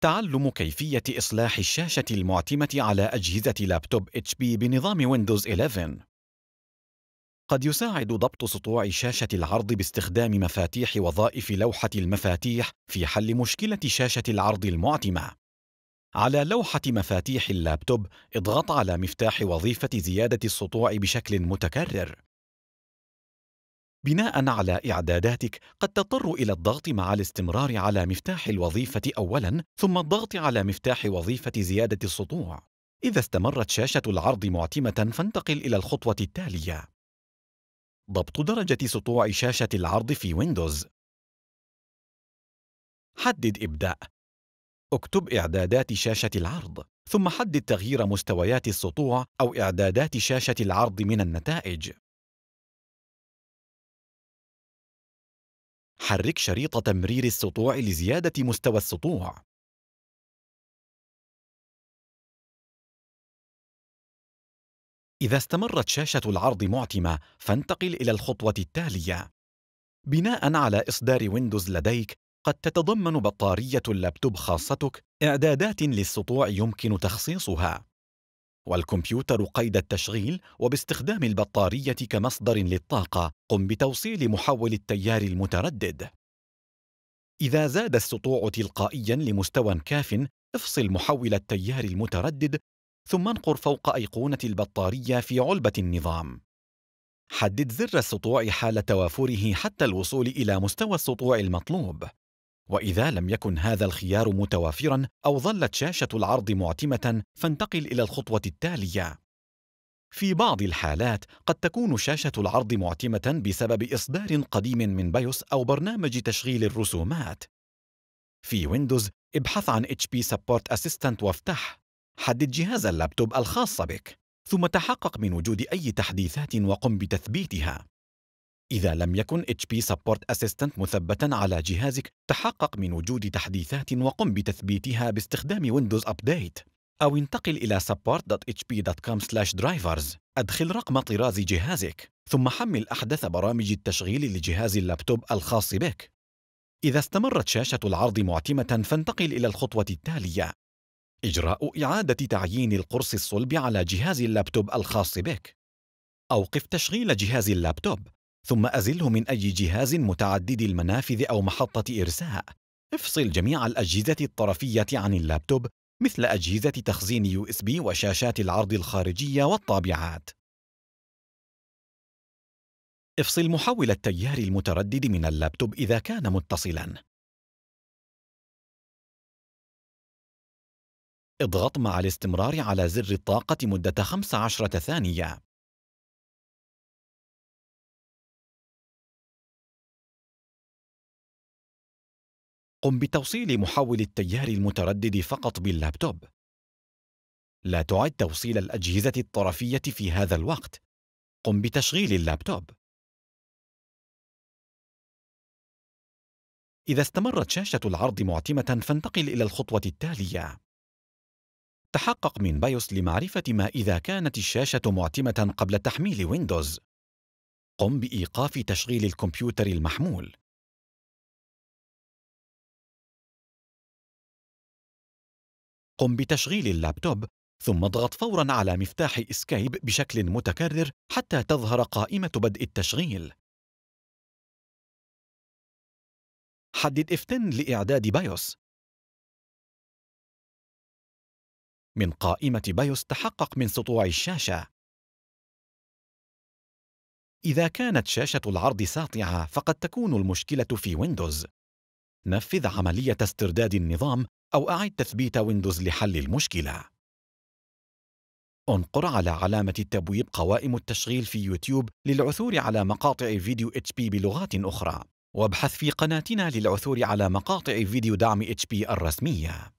تعلم كيفية إصلاح الشاشة المعتمة على أجهزة لابتوب اتش بي بنظام ويندوز 11 قد يساعد ضبط سطوع شاشة العرض باستخدام مفاتيح وظائف لوحة المفاتيح في حل مشكلة شاشة العرض المعتمة. على لوحة مفاتيح اللابتوب اضغط على مفتاح وظيفة زيادة السطوع بشكل متكرر. بناء على إعداداتك قد تضطر إلى الضغط مع الاستمرار على مفتاح الوظيفة أولاً ثم الضغط على مفتاح وظيفة زيادة السطوع إذا استمرت شاشة العرض معتمة فانتقل إلى الخطوة التالية ضبط درجة سطوع شاشة العرض في ويندوز حدد إبداء اكتب إعدادات شاشة العرض ثم حدد تغيير مستويات السطوع أو إعدادات شاشة العرض من النتائج حرك شريط تمرير السطوع لزيادة مستوى السطوع إذا استمرت شاشة العرض معتمة فانتقل إلى الخطوة التالية بناء على إصدار ويندوز لديك قد تتضمن بطارية اللابتوب خاصتك إعدادات للسطوع يمكن تخصيصها والكمبيوتر قيد التشغيل وباستخدام البطارية كمصدر للطاقة قم بتوصيل محول التيار المتردد إذا زاد السطوع تلقائيا لمستوى كاف افصل محول التيار المتردد ثم انقر فوق أيقونة البطارية في علبة النظام حدد زر السطوع حال توافره حتى الوصول إلى مستوى السطوع المطلوب واذا لم يكن هذا الخيار متوافرا او ظلت شاشه العرض معتمه فانتقل الى الخطوه التاليه في بعض الحالات قد تكون شاشه العرض معتمه بسبب اصدار قديم من بيوس او برنامج تشغيل الرسومات في ويندوز ابحث عن HP Support Assistant وافتح حدد جهاز اللابتوب الخاص بك ثم تحقق من وجود أي تحديثات وقم بتثبيتها إذا لم يكن HP Support Assistant مثبتاً على جهازك، تحقق من وجود تحديثات وقم بتثبيتها باستخدام Windows Update. أو انتقل إلى support.hp.com/drivers. أدخل رقم طراز جهازك، ثم حمل أحدث برامج التشغيل لجهاز اللابتوب الخاص بك. إذا استمرت شاشة العرض معتمة فانتقل إلى الخطوة التالية. إجراء إعادة تعيين القرص الصلب على جهاز اللابتوب الخاص بك. أوقف تشغيل جهاز اللابتوب ثم أزله من أي جهاز متعدد المنافذ أو محطة إرساء افصل جميع الأجهزة الطرفية عن اللابتوب مثل أجهزة تخزين USB وشاشات العرض الخارجية والطابعات افصل محول التيار المتردد من اللابتوب إذا كان متصلاً اضغط مع الاستمرار على زر الطاقة مدة 15 ثانية قم بتوصيل محول التيار المتردد فقط باللابتوب لا تعد توصيل الأجهزة الطرفية في هذا الوقت قم بتشغيل اللابتوب إذا استمرت شاشة العرض معتمة فانتقل إلى الخطوة التالية تحقق من بايوس لمعرفة ما إذا كانت الشاشة معتمة قبل تحميل ويندوز قم بإيقاف تشغيل الكمبيوتر المحمول قم بتشغيل اللابتوب ثم اضغط فورا على مفتاح اسكيب بشكل متكرر حتى تظهر قائمة بدء التشغيل. حدد F10 لإعداد بايوس. من قائمة بايوس تحقق من سطوع الشاشة. إذا كانت شاشة العرض ساطعة فقد تكون المشكلة في ويندوز. نفذ عملية استرداد النظام أو أعد تثبيت ويندوز لحل المشكلة. انقر على علامة التبويب قوائم التشغيل في يوتيوب للعثور على مقاطع فيديو اتش بي بلغات أخرى، وابحث في قناتنا للعثور على مقاطع فيديو دعم اتش بي الرسمية.